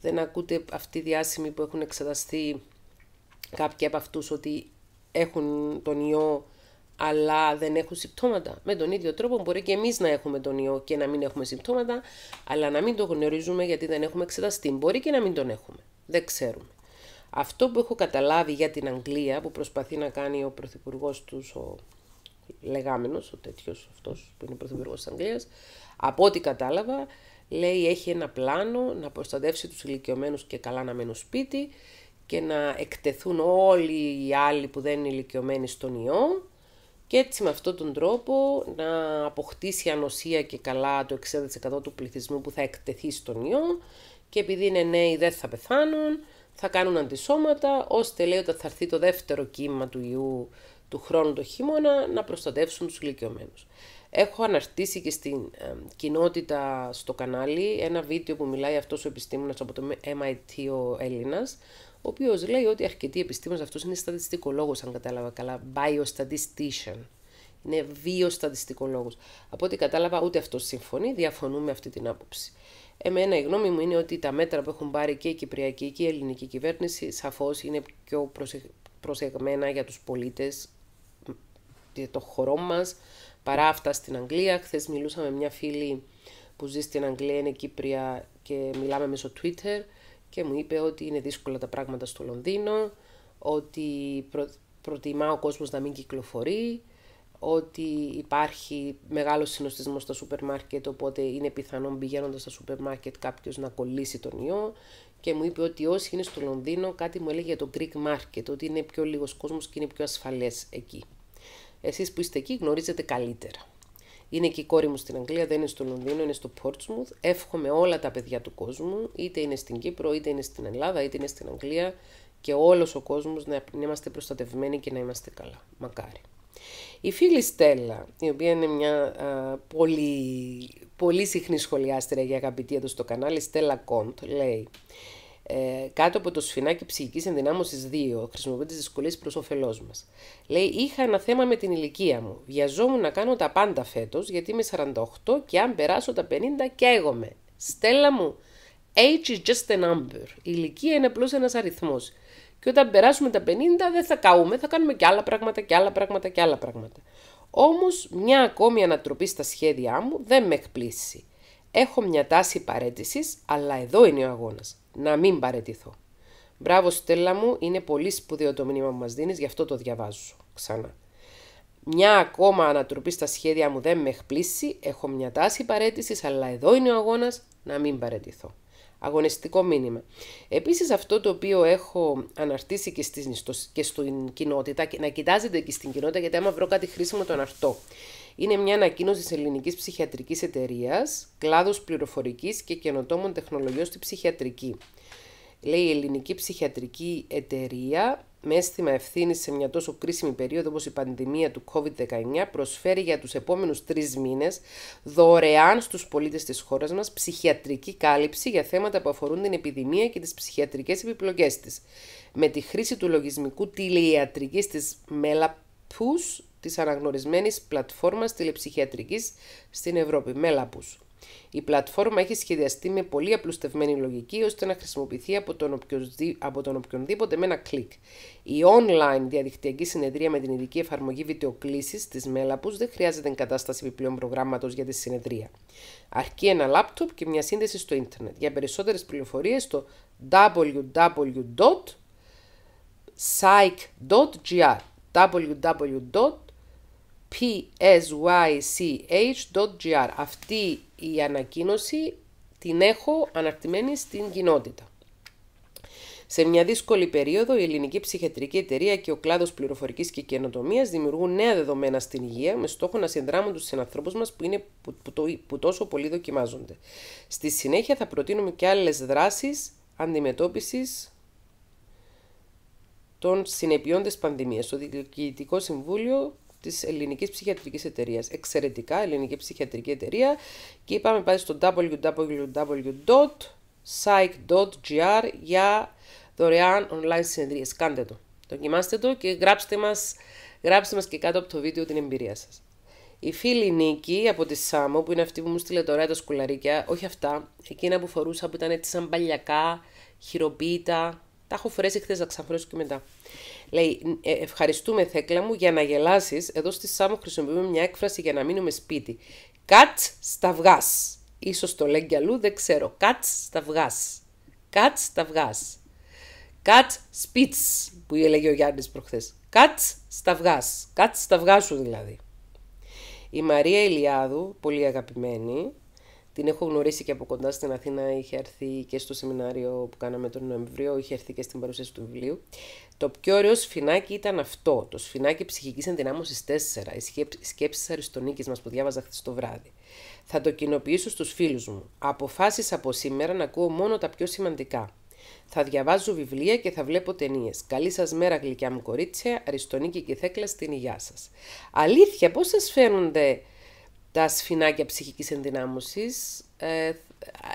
Δεν ακούτε αυτοί οι διάσημοι που έχουν εξεταστεί κάποιοι από αυτούς ότι έχουν τον ιό αλλά δεν έχουν συμπτώματα. Με τον ίδιο τρόπο μπορεί και εμείς να έχουμε τον ιό και να μην έχουμε συμπτώματα, αλλά να μην το γνωρίζουμε γιατί δεν έχουμε εξεταστεί. Μπορεί και να μην τον έχουμε. Δεν ξέρουμε. Αυτό που έχω καταλάβει για την Αγγλία που προσπαθεί να κάνει ο Πρωθυπουργός τους, ο λεγάμενος, ο τέτοιος αυτός που είναι Πρωθυπουργός της Αγγλίας, από ό,τι κατάλαβα, λέει έχει ένα πλάνο να προστατεύσει τους ηλικιωμένους και καλά να μένουν σπίτι και να εκτεθούν όλοι οι άλλοι που δεν είναι ηλικιωμένοι στον ιό και έτσι με αυτόν τον τρόπο να αποκτήσει ανοσία και καλά το 60% του πληθυσμού που θα εκτεθεί στον ιό και επειδή είναι νέοι δεν θα πεθάνουν, θα κάνουν αντισώματα ώστε λέει ότι θα έρθει το δεύτερο κύμα του ιού του χρόνου το χειμώνα να προστατεύσουν τους ηλικιωμένους. Έχω αναρτήσει και στην ε, κοινότητα στο κανάλι ένα βίντεο που μιλάει αυτός ο επιστήμονας από το MIT ο Έλληνας, ο οποίος λέει ότι αρκετοί επιστήμονες αυτός είναι στατιστικολόγος, αν κατάλαβα καλά, καλά, biostatistician. Είναι βιοστατιστικολόγος. Από ό,τι κατάλαβα, ούτε αυτός συμφωνεί, διαφωνούμε αυτή την άποψη. Εμένα η γνώμη μου είναι ότι τα μέτρα που έχουν πάρει και η Κυπριακή και η ελληνική κυβέρνηση σαφώς είναι πιο προσεγμένα για τους πολίτες, για το χωρό μας, παρά αυτά στην Αγγλία. Χθες μιλούσα με μια φίλη που ζει στην Αγγλία, είναι Κύπρια και μιλάμε μέσω Twitter και μου είπε ότι είναι δύσκολα τα πράγματα στο Λονδίνο, ότι προ, προτιμά ο κόσμος να μην κυκλοφορεί, ότι υπάρχει μεγάλος συνοστισμός στα σούπερ μάρκετ, οπότε είναι πιθανόν πηγαίνοντας στα σούπερ μάρκετ κάποιος να κολλήσει τον ιό και μου είπε ότι όσοι είναι στο Λονδίνο κάτι μου έλεγε για το Greek market, ότι είναι πιο λίγος κόσμος και είναι πιο ασφαλές εκεί. Εσείς που είστε εκεί γνωρίζετε καλύτερα. Είναι και η κόρη μου στην Αγγλία, δεν είναι στο Λονδίνο, είναι στο Portsmouth. Εύχομαι όλα τα παιδιά του κόσμου, είτε είναι στην Κύπρο, είτε είναι στην Ελλάδα, είτε είναι στην Αγγλία και όλος ο κόσμος να είμαστε προστατευμένοι και να είμαστε καλά. Μακάρι. Η φίλη Στέλλα, η οποία είναι μια πολύ, πολύ συχνή σχολιάστρια για αγαπητή εδώ στο κανάλι, Στέλλα Κοντ, λέει ε, κάτω από το σφινάκι ψυχικής ενδυνάμωσης 2, χρησιμοποιώντα τις δυσκολίες προς όφελός μας. Λέει: Είχα ένα θέμα με την ηλικία μου. Βιαζόμουν να κάνω τα πάντα φέτος, γιατί είμαι 48 και αν περάσω τα 50, καίγομαι. Στέλλα μου, age is just a number. Η ηλικία είναι απλώς ένας αριθμός. Και όταν περάσουμε τα 50, δεν θα καούμε, θα κάνουμε και άλλα πράγματα και άλλα πράγματα και άλλα πράγματα. Όμως, μια ακόμη ανατροπή στα σχέδιά μου δεν με εκπλήσει. Έχω μια τάση παρέτησης, αλλά εδώ είναι ο αγώνας να μην παρετηθώ. Μπράβο Στέλλα μου, είναι πολύ σπουδαίο το μήνυμα που μας δίνεις, γι' αυτό το διαβάζω ξανά. Μια ακόμα ανατροπή στα σχέδια μου δεν με εκπλήσει, έχω μια τάση παρέτησης, αλλά εδώ είναι ο αγώνας να μην παρετηθώ. Αγωνιστικό μήνυμα. Επίσης αυτό το οποίο έχω αναρτήσει και, και στην κοινότητα, να κοιτάζετε και στην κοινότητα γιατί άμα βρω κάτι χρήσιμο τον αρτώ είναι μια ανακοίνωση της Ελληνικής Ψυχιατρικής Εταιρείας, κλάδος πληροφορικής και καινοτόμων τεχνολογιών στη ψυχιατρική. Λέει η Ελληνική Ψυχιατρική Εταιρεία, με αίσθημα ευθύνης σε μια τόσο κρίσιμη περίοδο όπως η πανδημία του COVID-19, προσφέρει για τους επόμενους τρεις μήνες δωρεάν στους πολίτες της χώρας μας ψυχιατρική κάλυψη για θέματα που αφορούν την επιδημία και τις ψυχιατρικές επιπλοκές της. Με τη χρήση του λογισμικού τηλεϊατρικής της Μέλαπους, της αναγνωρισμένης πλατφόρμας τηλεψυχιατρικής στην Ευρώπη, Μέλαπους. Η πλατφόρμα έχει σχεδιαστεί με πολύ απλουστευμένη λογική ώστε να χρησιμοποιηθεί από τον, από τον οποιονδήποτε με ένα κλικ. Η online διαδικτυακή συνεδρία με την ειδική εφαρμογή βιντεοκλήσης της Μέλαπου δεν χρειάζεται εγκατάσταση επιπλέον προγράμματος για τη συνεδρία. Αρκεί ένα λάπτοπ και μια σύνδεση στο ίντερνετ. Για περισσότερες πληροφορίες στο www.psych.gr www psych.gr. Αυτή η ανακοίνωση την έχω αναρτημένη στην κοινότητα. Σε μια δύσκολη περίοδο, η Ελληνική Ψυχιατρική Εταιρεία και ο κλάδος πληροφορικής και καινοτομίας δημιουργούν νέα δεδομένα στην υγεία με στόχο να συνδράμουν τους συνανθρώπους μας που, που, τόσο πολύ δοκιμάζονται. Στη συνέχεια, θα προτείνουμε και άλλες δράσεις αντιμετώπισης των συνεπειών της πανδημίας. Το Διοικητικό Συμβούλιο της Ελληνικής Ψυχιατρικής Εταιρείας. Εξαιρετικά, Ελληνική Ψυχιατρική Εταιρεία. Και είπαμε πάλι στο www.psych.gr για δωρεάν online συνεδρίες. Κάντε το. Δοκιμάστε το και γράψτε μας, γράψτε μας και κάτω από το βίντεο την εμπειρία σας. Η φίλη Νίκη από τη Σάμο, που είναι αυτή που μου στείλε τώρα τα σκουλαρίκια, όχι αυτά, εκείνα που φορούσα που ήταν έτσι σαν παλιακά, χειροποίητα. Τα έχω φορέσει χθες, θα και μετά. Λέει, «Ε, ευχαριστούμε Θέκλα μου για να γελάσεις. Εδώ στη Σάμο χρησιμοποιούμε μια έκφραση για να μείνουμε σπίτι. Κάτ στα βγάς. Ίσως το λέγει και αλλού, δεν ξέρω. Κάτ στα βγάς. Κάτ στα βγάς. Κάτ σπίτς που έλεγε ο Γιάννης προχθές. Κάτ στα βγάς. Κάτ στα σου δηλαδή. Η Μαρία Ηλιάδου, πολύ αγαπημένη, την έχω γνωρίσει και από κοντά στην Αθήνα, είχε έρθει και στο σεμινάριο που κάναμε τον Νοεμβρίο, είχε έρθει και στην παρουσίαση του βιβλίου. Το πιο ωραίο σφινάκι ήταν αυτό, το σφινάκι ψυχικής ενδυνάμωσης 4, οι σκέψεις Αριστονίκης μας που διάβαζα χθες το βράδυ. Θα το κοινοποιήσω στους φίλους μου. Αποφάσισα από σήμερα να ακούω μόνο τα πιο σημαντικά. Θα διαβάζω βιβλία και θα βλέπω ταινίες. Καλή σας μέρα, γλυκιά μου κορίτσια, Αριστονίκη και Θέκλα στην υγειά σας. Αλήθεια, πώς σας φαίνονται τα σφινάκια ψυχικής ενδυνάμωσης, ε,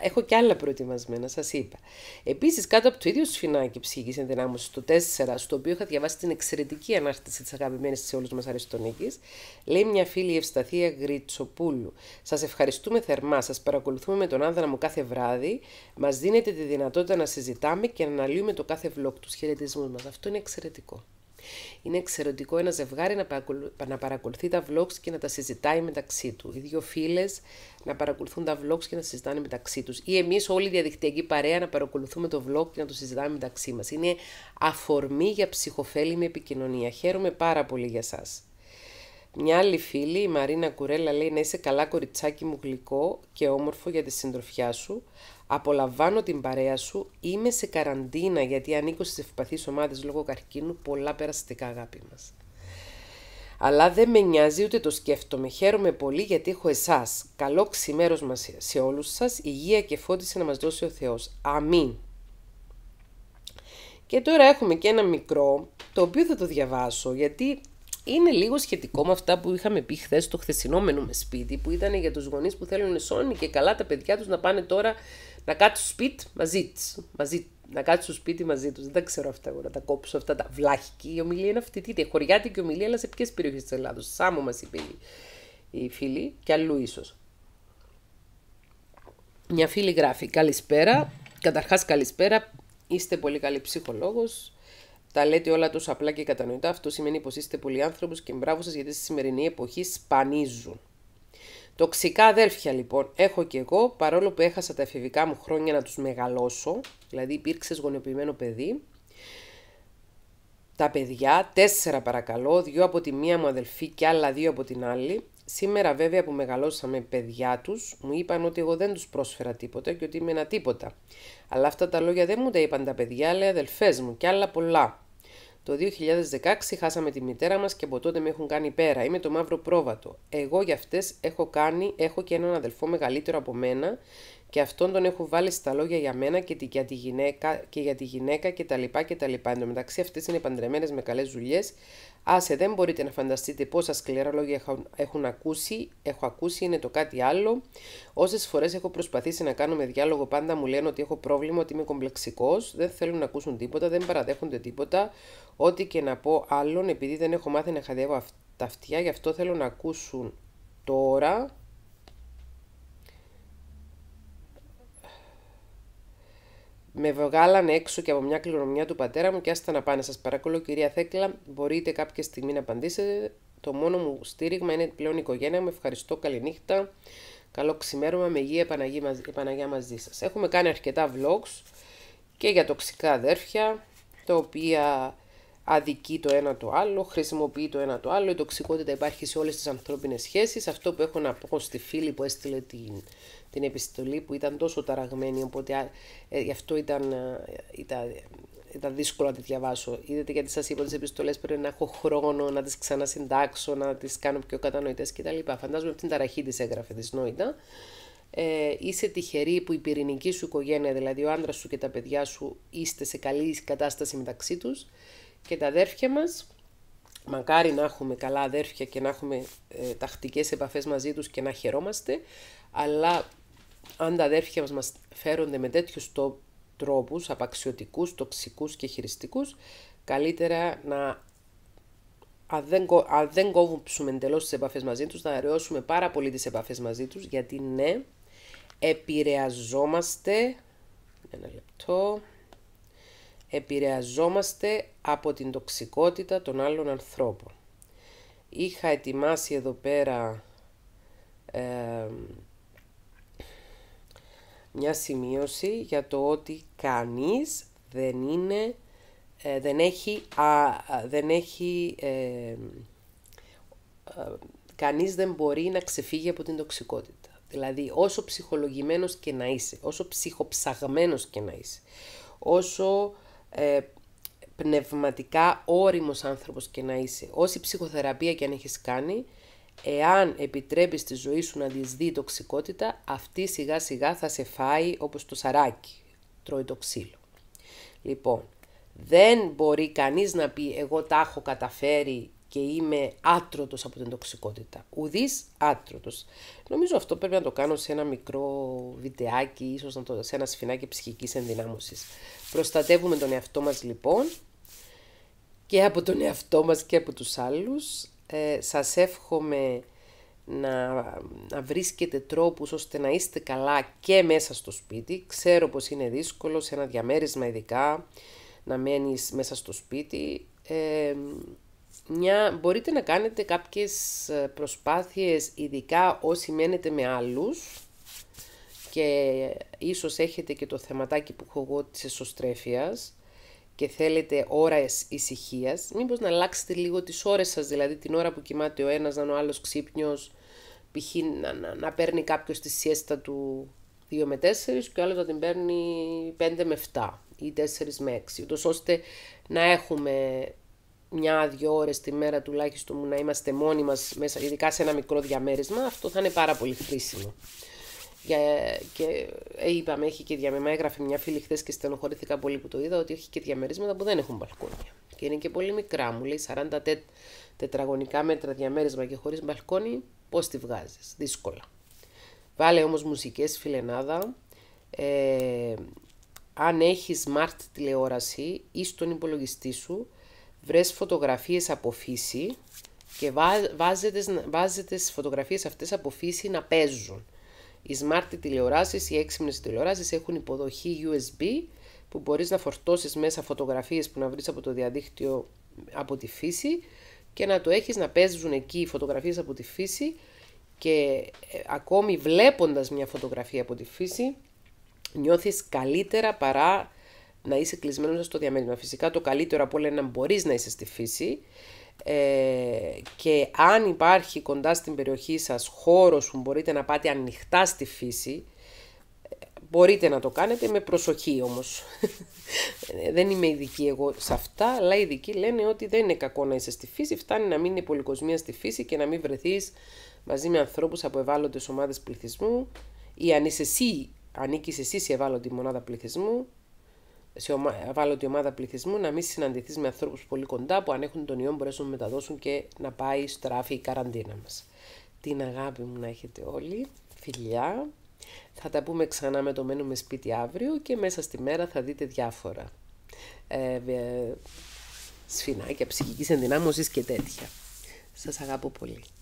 έχω και άλλα προετοιμασμένα, σας είπα. Επίσης, κάτω από το ίδιο σφινάκι ψυχικής ενδυνάμωσης, το 4, στο οποίο είχα διαβάσει την εξαιρετική ανάρτηση της αγαπημένης της όλους μας Αριστονίκης, λέει μια φίλη Ευσταθία Γκριτσοπούλου. Σας ευχαριστούμε θερμά, σας παρακολουθούμε με τον άνδρα μου κάθε βράδυ, μας δίνετε τη δυνατότητα να συζητάμε και να αναλύουμε το κάθε βλόκ του χαιρετισμούς μας. Αυτό είναι εξαιρετικό. Είναι εξαιρετικό ένα ζευγάρι να παρακολουθεί τα vlogs και να τα συζητάει μεταξύ του. Οι δύο φίλες να παρακολουθούν τα vlogs και να συζητάνε μεταξύ τους. Ή εμείς όλη η διαδικτυακή παρέα να παρακολουθούμε το vlog και να το συζητάμε μεταξύ μας. Είναι αφορμή για ψυχοφέλιμη επικοινωνία. Χαίρομαι πάρα πολύ για σας. Μια άλλη φίλη, η Μαρίνα Κουρέλα, λέει να είσαι καλά κοριτσάκι μου γλυκό και όμορφο για τη συντροφιά σου. Απολαμβάνω την παρέα σου. Είμαι σε καραντίνα γιατί ανήκω στι ευπαθεί ομάδε λόγω καρκίνου. Πολλά περαστικά, αγάπη μας. Αλλά δεν με νοιάζει ούτε το σκέφτομαι. Χαίρομαι πολύ γιατί έχω εσάς. Καλό ξημέρος μας σε όλους σας. Υγεία και φώτιση να μας δώσει ο Θεός. Αμήν. Και τώρα έχουμε και ένα μικρό, το οποίο θα το διαβάσω, γιατί είναι λίγο σχετικό με αυτά που είχαμε πει χθες στο χθεσινό με σπίτι, που ήταν για τους γονείς που θέλουν σώνη και καλά τα παιδιά τους να πάνε τώρα να κάτσουν σπίτι μαζί του. Μαζί, να κάτσουν σπίτι μαζί τους. Δεν ξέρω αυτά εγώ να τα κόψω αυτά τα βλάχικη. Η ομιλία είναι αυτή. Τι χωριάτικη ομιλία, αλλά σε ποιες περιοχές της Ελλάδος. Σάμο μας είπε η φίλη, και αλλού ίσως. Μια φίλη γράφει. Καλησπέρα. Καταρχάς, καλησπέρα. Είστε πολύ καλή ψυχολόγος τα λέτε όλα τόσο απλά και κατανοητά. Αυτό σημαίνει πως είστε πολλοί άνθρωποι και μπράβο σας γιατί στη σημερινή εποχή σπανίζουν. Τοξικά αδέρφια λοιπόν έχω και εγώ, παρόλο που έχασα τα εφηβικά μου χρόνια να τους μεγαλώσω, δηλαδή υπήρξε γονιοποιημένο παιδί, τα παιδιά, τέσσερα παρακαλώ, δύο από τη μία μου αδελφή και άλλα δύο από την άλλη, Σήμερα βέβαια που μεγαλώσαμε παιδιά τους μου είπαν ότι εγώ δεν τους πρόσφερα τίποτα και ότι είμαι ένα τίποτα. Αλλά αυτά τα λόγια δεν μου τα είπαν τα παιδιά, αλλά οι αδελφές μου και άλλα πολλά. Το 2016 χάσαμε τη μητέρα μας και από τότε με έχουν κάνει πέρα. Είμαι το μαύρο πρόβατο. Εγώ για αυτές έχω κάνει, έχω και έναν αδελφό μεγαλύτερο από μένα και αυτόν τον έχω βάλει στα λόγια για μένα και για τη γυναίκα και για τη γυναίκα και τα λοιπά και τα λοιπά. Εν τω μεταξύ αυτές είναι παντρεμένες με καλές δουλειές. Άσε δεν μπορείτε να φανταστείτε πόσα σκληρά λόγια έχουν ακούσει, έχω ακούσει, είναι το κάτι άλλο. Όσες φορές έχω προσπαθήσει να κάνω με διάλογο πάντα μου λένε ότι έχω πρόβλημα, ότι είμαι κομπλεξικός, δεν θέλουν να ακούσουν τίποτα, δεν παραδέχονται τίποτα. Ό,τι και να πω άλλον επειδή δεν έχω μάθει να χαδεύω τα αυτιά, γι' αυτό θέλω να ακούσουν τώρα Με βγάλαν έξω και από μια κληρονομιά του πατέρα μου και άστα να πάνε. Σας παρακαλώ, κυρία Θέκλα, μπορείτε κάποια στιγμή να απαντήσετε. Το μόνο μου στήριγμα είναι πλέον η οικογένεια μου. Ευχαριστώ. Καληνύχτα. Καλό ξημέρωμα. Με υγεία Παναγία μαζί σας. Έχουμε κάνει αρκετά vlogs και για τοξικά αδέρφια, τα οποία αδικεί το ένα το άλλο, χρησιμοποιεί το ένα το άλλο, η τοξικότητα υπάρχει σε όλες τις ανθρώπινες σχέσεις. Αυτό που έχω να πω στη φίλη που έστειλε την, την επιστολή που ήταν τόσο ταραγμένη, οπότε ε, γι' αυτό ήταν, ε, ήταν, ήταν δύσκολο να τη διαβάσω. Είδατε γιατί σας είπα τις επιστολές πρέπει να έχω χρόνο, να τις ξανασυντάξω, να τις κάνω πιο κατανοητές κτλ. Φαντάζομαι αυτήν την ταραχή της έγραφε δυσνόητα. Ε, είσαι τυχερή που η πυρηνική σου οικογένεια, δηλαδή ο άντρας σου και τα παιδιά σου, είστε σε καλή κατάσταση μεταξύ τους και τα αδέρφια μας. Μακάρι να έχουμε καλά αδέρφια και να έχουμε ε, τακτικές επαφές μαζί τους και να χαιρόμαστε, αλλά αν τα αδέρφια μας, φέρονται με τέτοιους τρόπους, απαξιωτικούς, τοξικούς και χειριστικούς, καλύτερα να αν δεν, δεν κόβουμε εντελώς τις επαφές μαζί τους, να αραιώσουμε πάρα πολύ τις επαφές μαζί τους, γιατί ναι, επηρεαζόμαστε. Ένα λεπτό επηρεαζόμαστε από την τοξικότητα των άλλων ανθρώπων. Είχα ετοιμάσει εδώ πέρα μια σημείωση για το ότι κανείς δεν είναι, ε, δεν έχει, δεν έχει ε, κανείς δεν μπορεί να ξεφύγει από την τοξικότητα. Δηλαδή όσο ψυχολογημένος και να είσαι, όσο ψυχοψαγμένος και να είσαι, όσο ε, πνευματικά όριμος άνθρωπος και να είσαι, όση ψυχοθεραπεία και αν έχεις κάνει, εάν επιτρέπεις τη ζωή σου να η τοξικότητα, αυτή σιγά σιγά θα σε φάει όπως το σαράκι, τρώει το ξύλο. Λοιπόν, δεν μπορεί κανείς να πει εγώ τα έχω καταφέρει και είμαι άτρωτος από την τοξικότητα. Ουδής άτρωτος. Νομίζω αυτό πρέπει να το κάνω σε ένα μικρό βιντεάκι, ίσως το, σε ένα σφινάκι ψυχικής ενδυνάμωσης. Προστατεύουμε τον εαυτό μας λοιπόν και από τον εαυτό μας και από τους άλλους. Ε, σας εύχομαι να, να βρίσκετε τρόπους ώστε να είστε καλά και μέσα στο σπίτι. Ξέρω πως είναι δύσκολο σε ένα διαμέρισμα ειδικά να μένεις μέσα στο σπίτι. Ε, μια, μπορείτε να κάνετε κάποιες ε, προσπάθειες ειδικά όσοι μένετε με άλλους και ίσως έχετε και το θεματάκι που έχω εγώ της εσωστρέφειας και θέλετε ώρες ησυχίας, μήπως να αλλάξετε λίγο τις ώρες σας, δηλαδή την ώρα που κοιμάται ο ένας να είναι ο άλλος ξύπνιος, π.χ. Να, να, να, παίρνει κάποιος τη σιέστα του 2 με 4 και ο άλλος να την παίρνει 5 με 7 ή 4 με 6, ούτως ώστε να έχουμε μια-δυο ώρες τη μέρα τουλάχιστον να είμαστε μόνοι μας μέσα, ειδικά σε ένα μικρό διαμέρισμα, αυτό θα είναι πάρα πολύ χρήσιμο. Για, και ε, είπαμε, έχει και διαμέρισμα. Έγραφε μια φίλη χθες και στενοχωρήθηκα πολύ που το είδα ότι έχει και διαμερίσματα που δεν έχουν μπαλκόνια. Και είναι και πολύ μικρά, μου λέει 40 τετραγωνικά μέτρα διαμέρισμα και χωρίς μπαλκόνι, πώς τη βγάζεις. Δύσκολα. Βάλε όμως μουσικές, φιλενάδα. Ε, αν έχεις smart τηλεόραση ή στον υπολογιστή σου, βρες φωτογραφίες από φύση και βάζετε τις φωτογραφίες αυτές από φύση να παίζουν. Οι smart τηλεοράσεις, οι έξυπνες τηλεοράσεις έχουν υποδοχή USB που μπορείς να φορτώσεις μέσα φωτογραφίες που να βρεις από το διαδίκτυο από τη φύση και να το έχεις να παίζουν εκεί οι φωτογραφίες από τη φύση και ε, ακόμη βλέποντας μια φωτογραφία από τη φύση νιώθεις καλύτερα παρά να είσαι κλεισμένος στο διαμέρισμα. Φυσικά το καλύτερο από όλα είναι να μπορείς να είσαι στη φύση. Ε, και αν υπάρχει κοντά στην περιοχή σας χώρος που μπορείτε να πάτε ανοιχτά στη φύση, μπορείτε να το κάνετε με προσοχή όμως. [laughs] δεν είμαι ειδική εγώ σε αυτά, αλλά οι ειδικοί λένε ότι δεν είναι κακό να είσαι στη φύση, φτάνει να μην είναι πολυκοσμία στη φύση και να μην βρεθείς μαζί με ανθρώπους από ευάλωτες ομάδες πληθυσμού ή αν είσαι εσύ, ανήκεις εσύ σε ευάλωτη μονάδα πληθυσμού, σε ομα... ευάλωτη ομάδα πληθυσμού να μην συναντηθείς με ανθρώπους πολύ κοντά που αν έχουν τον ιό μπορέσουν να μεταδώσουν και να πάει στράφη η καραντίνα μας. Την αγάπη μου να έχετε όλοι. Φιλιά. Θα τα πούμε ξανά με το μένουμε σπίτι αύριο και μέσα στη μέρα θα δείτε διάφορα. Ε, ε, σφινάκια, ψυχικής ενδυνάμωσης και τέτοια. Σας αγαπώ πολύ.